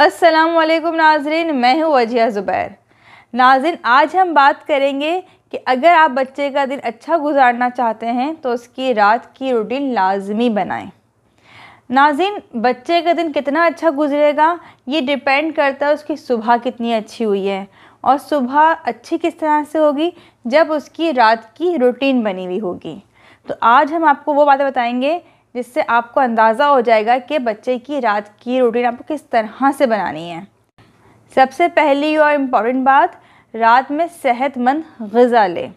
वालेकुम नाजरीन मैं हूँ वजिया ज़ुबैर नाजिन आज हम बात करेंगे कि अगर आप बच्चे का दिन अच्छा गुजारना चाहते हैं तो उसकी रात की रूटीन लाजमी बनाएं नाजिन बच्चे का दिन कितना अच्छा गुजरेगा ये डिपेंड करता है उसकी सुबह कितनी अच्छी हुई है और सुबह अच्छी किस तरह से होगी जब उसकी रात की रूटीन बनी हुई होगी तो आज हम आपको वो बातें बताएंगे जिससे आपको अंदाज़ा हो जाएगा कि बच्चे की रात की रूटीन आपको किस तरह से बनानी है सबसे पहली और इम्पॉर्टेंट बात रात में सेहतमंद गज़ा लें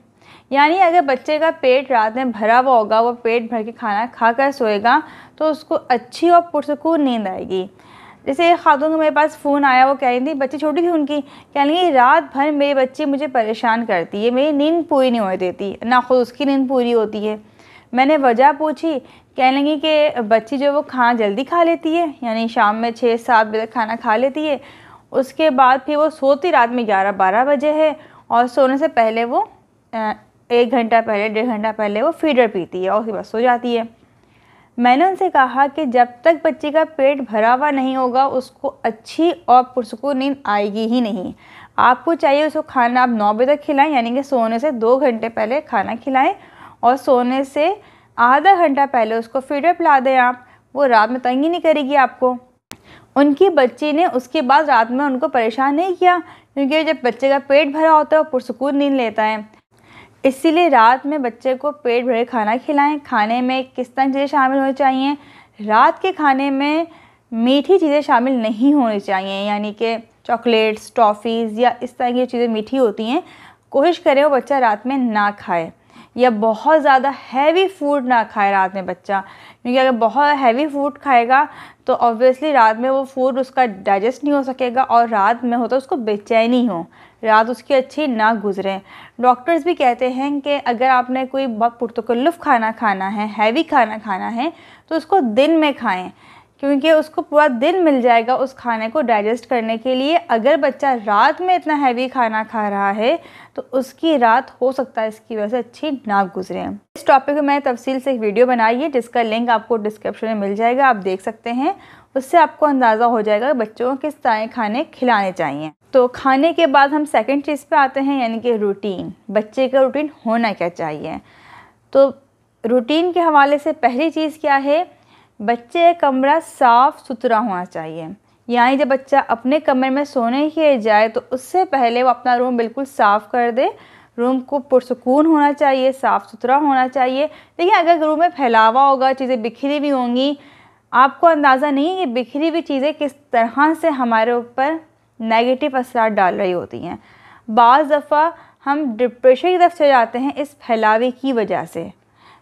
यानी अगर बच्चे का पेट रात में भरा हुआ होगा वो पेट भर के खाना खा कर सोएगा तो उसको अच्छी और पुरसकून नींद आएगी जैसे एक खातून मेरे पास फ़ोन आया वो कह रही थी बच्ची छोटी थी उनकी कह रही रात भर मेरी बच्ची मुझे परेशान करती है मेरी नींद पूरी नहीं हो देती ना खुद उसकी नींद पूरी होती है मैंने वजह पूछी कहने लगी कि बच्ची जो वो खाना जल्दी खा लेती है यानी शाम में छः सात बजे खाना खा लेती है उसके बाद फिर वो सोती रात में ग्यारह बारह बजे है और सोने से पहले वो एक घंटा पहले डेढ़ घंटा पहले वो फीडर पीती है और उसके बाद सो जाती है मैंने उनसे कहा कि जब तक बच्ची का पेट भरा हुआ नहीं होगा उसको अच्छी और पुरसकून नींद आएगी ही नहीं आपको चाहिए उसको खाना आप नौ बजे तक खिलाएं यानी कि सोने से दो घंटे पहले खाना खिलाएं और सोने से आधा घंटा पहले उसको फीडर पिला दें आप वो रात में तंगी नहीं करेगी आपको उनकी बच्ची ने उसके बाद रात में उनको परेशान नहीं किया क्योंकि जब बच्चे का पेट भरा होता है वो पुरसकून नींद लेता है इसीलिए रात में बच्चे को पेट भरे खाना खिलाएं खाने में किस तरह चीज़ें शामिल होनी चाहिए रात के खाने में मीठी चीज़ें शामिल नहीं होनी चाहिए यानी कि चॉकलेट्स टॉफ़ीज़ या इस तरह की चीज़ें मीठी होती हैं कोशिश करें वो बच्चा रात में ना खाए या बहुत ज़्यादा हैवी फूड ना खाए रात में बच्चा क्योंकि अगर बहुत हैवी फूड खाएगा तो ऑब्वियसली रात में वो फूड उसका डाइजेस्ट नहीं हो सकेगा और रात में होता तो उसको बेचैनी हो रात उसकी अच्छी ना गुजरे डॉक्टर्स भी कहते हैं कि अगर आपने कोई बहुत पुरतकल्लुफ़ खाना खाना है हैवी खाना खाना है तो उसको दिन में खाएं क्योंकि उसको पूरा दिन मिल जाएगा उस खाने को डाइजेस्ट करने के लिए अगर बच्चा रात में इतना हैवी खाना खा रहा है तो उसकी रात हो सकता है इसकी वजह से अच्छी ना गुजरे इस टॉपिक में मैंने तफसील से एक वीडियो बनाई है जिसका लिंक आपको डिस्क्रिप्शन में मिल जाएगा आप देख सकते हैं उससे आपको अंदाज़ा हो जाएगा बच्चों को किस तरह खाने खिलाने चाहिए तो खाने के बाद हम सेकेंड चीज़ पर आते हैं यानी कि रूटीन बच्चे का रूटीन होना क्या चाहिए तो रूटीन के हवाले से पहली चीज़ क्या है बच्चे का कमरा साफ़ सुथरा होना चाहिए यानी जब बच्चा अपने कमरे में सोने के लिए जाए तो उससे पहले वो अपना रूम बिल्कुल साफ़ कर दे रूम को पुरसकून होना चाहिए साफ़ सुथरा होना चाहिए लेकिन अगर रूम में फैलावा होगा चीज़ें बिखरी हुई होंगी आपको अंदाज़ा नहीं है कि बिखरी हुई चीज़ें किस तरह से हमारे ऊपर नेगेटिव असर डाल रही होती हैं बज़ दफ़ा हम डिप्रेशन की तरफ चले जाते हैं इस फैलावे की वजह से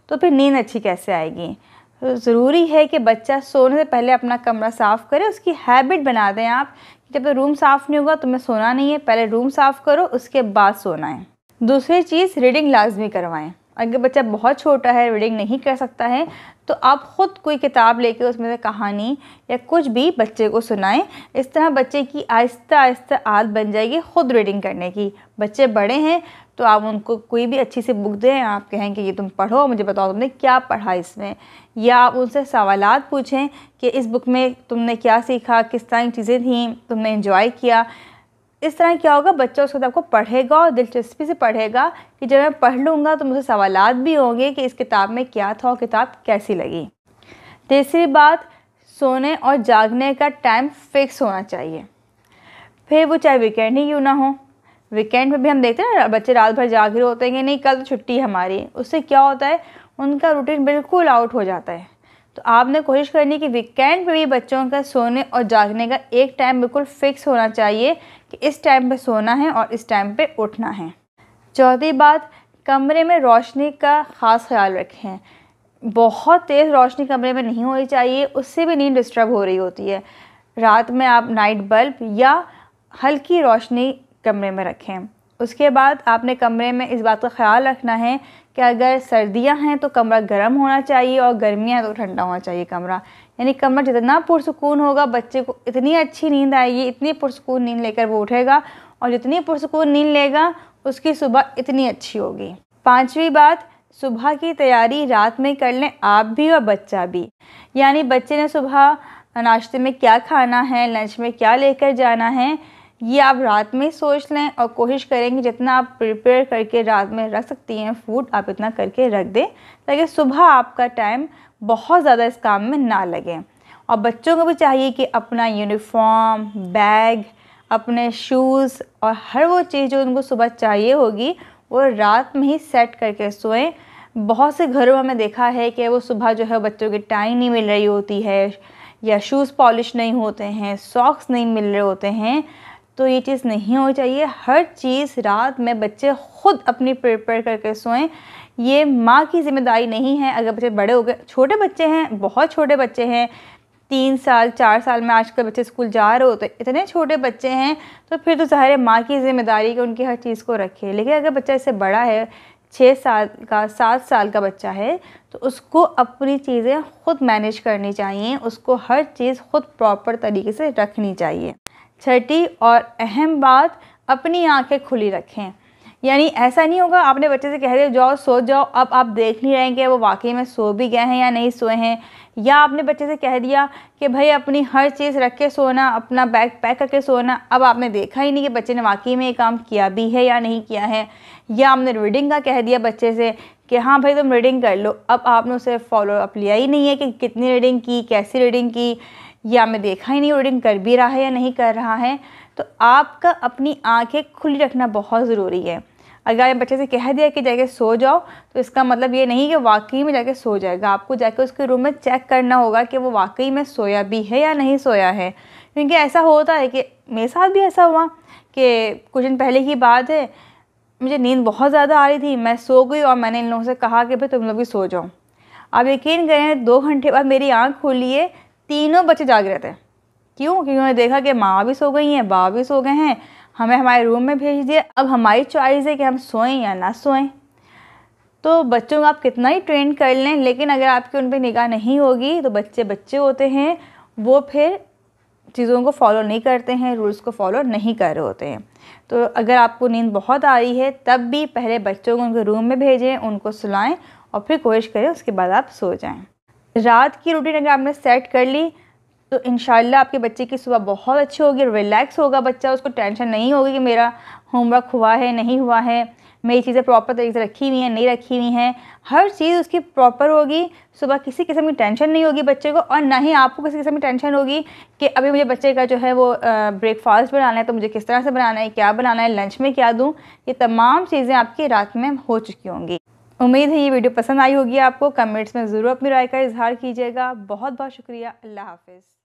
तो फिर नींद अच्छी कैसे आएगी तो ज़रूरी है कि बच्चा सोने से पहले अपना कमरा साफ़ करे उसकी हैबिट बना दें आप जब रूम साफ़ नहीं होगा तुम्हें सोना नहीं है पहले रूम साफ़ करो उसके बाद सोना है दूसरी चीज़ रीडिंग लाजमी करवाएं अगर बच्चा बहुत छोटा है रीडिंग नहीं कर सकता है तो आप ख़ुद कोई किताब लेके उसमें से कहानी या कुछ भी बच्चे को सुनाएं इस तरह बच्चे की आहिस्ता आहिस्ता आदत बन जाएगी ख़ुद रीडिंग करने की बच्चे बड़े हैं तो आप उनको कोई भी अच्छी सी बुक दें आप कहें कि ये तुम पढ़ो मुझे बताओ तुमने क्या पढ़ा इसमें या आप उनसे सवाल पूछें कि इस बुक में तुमने क्या सीखा किस तरह की चीज़ें थीं तुमने इन्जॉय किया इस तरह क्या होगा बच्चा उस किताब को पढ़ेगा और दिलचस्पी से पढ़ेगा कि जब मैं पढ़ लूँगा तो मुझे सवाल भी होंगे कि इस किताब में क्या था और किताब कैसी लगी तीसरी बात सोने और जागने का टाइम फिक्स होना चाहिए फिर वो चाहे वीकेंड ही क्यों ना हो वीकेंड में भी हम देखते हैं ना बच्चे रात भर जाग होते हैं कि नहीं कल तो छुट्टी है हमारी उससे क्या होता है उनका रूटीन बिल्कुल आउट हो जाता है तो आपने कोशिश करनी कि वीकेंड पे भी बच्चों का सोने और जागने का एक टाइम बिल्कुल फ़िक्स होना चाहिए कि इस टाइम पे सोना है और इस टाइम पे उठना है चौथी बात कमरे में रोशनी का ख़ास ख्याल रखें बहुत तेज़ रोशनी कमरे में नहीं होनी चाहिए उससे भी नींद डिस्टर्ब हो रही होती है रात में आप नाइट बल्ब या हल्की रोशनी कमरे में रखें उसके बाद आपने कमरे में इस बात का ख्याल रखना है कि अगर सर्दियां हैं तो कमरा गर्म होना चाहिए और गर्मियां हैं तो ठंडा होना चाहिए कमरा यानी कमरा जितना पुरसकून होगा बच्चे को इतनी अच्छी नींद आएगी इतनी पुरसकून नींद लेकर वो उठेगा और जितनी पुरसकून नींद लेगा उसकी सुबह इतनी अच्छी होगी पाँचवीं बात सुबह की तैयारी रात में कर लें आप भी और बच्चा भी यानी बच्चे ने सुबह नाश्ते में क्या खाना है लंच में क्या लेकर जाना है ये आप रात में ही सोच लें और कोशिश करें कि जितना आप प्रिपेयर करके रात में रख सकती हैं फूड आप इतना करके रख दें ताकि सुबह आपका टाइम बहुत ज़्यादा इस काम में ना लगे और बच्चों को भी चाहिए कि अपना यूनिफॉर्म बैग अपने शूज़ और हर वो चीज़ जो उनको सुबह चाहिए होगी वो रात में ही सेट करके सोएं बहुत से घरों में देखा है कि वो सुबह जो है बच्चों की टाई नहीं मिल रही होती है या शूज़ पॉलिश नहीं होते हैं सॉक्स नहीं मिल रहे होते हैं तो ये चीज़ नहीं होनी चाहिए हर चीज़ रात में बच्चे ख़ुद अपनी प्रिपेयर करके सोएं ये माँ की जिम्मेदारी नहीं है अगर बच्चे बड़े हो गए छोटे बच्चे हैं बहुत छोटे बच्चे हैं तीन साल चार साल में आजकल बच्चे स्कूल जा रहे हो तो इतने छोटे बच्चे हैं तो फिर तो ज़ाहिर है माँ की जिम्मेदारी कि उनकी हर चीज़ को रखे लेकिन अगर बच्चा इससे बड़ा है छः साल का सात साल का बच्चा है तो उसको अपनी चीज़ें खुद मैनेज करनी चाहिए उसको हर चीज़ खुद प्रॉपर तरीके से रखनी चाहिए छठी और अहम बात अपनी आंखें खुली रखें यानी ऐसा नहीं होगा आपने बच्चे से कह दिया जाओ सो जाओ अब आप देख नहीं रहे कि वो वाकई में सो भी गए हैं या नहीं सोए हैं या आपने बच्चे से कह दिया कि भाई अपनी हर चीज़ रख के सोना अपना बैग पैक करके सोना अब आपने देखा ही नहीं कि बच्चे ने वाकई में ये काम किया भी है या नहीं किया है या आपने रीडिंग का कह दिया बच्चे से कि हाँ भाई तुम रीडिंग कर लो अब आपने उसे फॉलो अप लिया ही नहीं है कि कितनी रीडिंग की कैसी रीडिंग की या मैं देखा ही नहीं रीडिंग कर भी रहा है या नहीं कर रहा है तो आपका अपनी आँखें खुली रखना बहुत ज़रूरी है अगर बच्चे से कह दिया कि जाके सो जाओ तो इसका मतलब ये नहीं कि वाकई में जाके सो जाएगा आपको जाके उसके रूम में चेक करना होगा कि वो वाकई में सोया भी है या नहीं सोया है क्योंकि ऐसा होता है कि मेरे साथ भी ऐसा हुआ कि कुछ दिन पहले की बात है मुझे नींद बहुत ज़्यादा आ रही थी मैं सो गई और मैंने इन लोगों से कहा कि भाई तुम लोग भी सो जाओ आप यकीन करें दो घंटे बाद मेरी आँख खोली है तीनों बच्चे जाग रहे थे क्यों क्योंकि उन्होंने देखा कि माँ भी सो गई हैं बाप भी सो गए हैं हमें हमारे रूम में भेज दिया अब हमारी चॉइस है कि हम सोएं या ना सोएं तो बच्चों को आप कितना ही ट्रेंड कर लें लेकिन अगर आपकी उन पर निगाह नहीं होगी तो बच्चे बच्चे होते हैं वो फिर चीज़ों को फॉलो नहीं करते हैं रूल्स को फॉलो नहीं कर रहे होते हैं तो अगर आपको नींद बहुत आ रही है तब भी पहले बच्चों को उनके रूम में भेजें उनको सुलाएं और फिर कोशिश करें उसके बाद आप सो जाएं रात की रूटीन अगर आपने सेट कर ली तो इन आपके बच्चे की सुबह बहुत अच्छी होगी रिलैक्स होगा बच्चा उसको टेंशन नहीं होगी कि मेरा होमवर्क हुआ है नहीं हुआ है मेरी चीज़ें प्रॉपर तरीके से रखी हुई हैं नहीं रखी हुई हैं हर चीज़ उसकी प्रॉपर होगी सुबह किसी किस्म की टेंशन नहीं होगी बच्चे को और ना ही आपको किसी किस्म की टेंशन होगी कि अभी मुझे बच्चे का जो है वो ब्रेकफास्ट बनाना है तो मुझे किस तरह से बनाना है क्या बनाना है लंच में क्या दूँ ये तमाम चीज़ें आपकी रात में हो चुकी होंगी उम्मीद है ये वीडियो पसंद आई होगी आपको कमेंट्स में ज़रूर अपनी राय का इजहार कीजिएगा बहुत बहुत शुक्रिया अल्लाह हाफिज़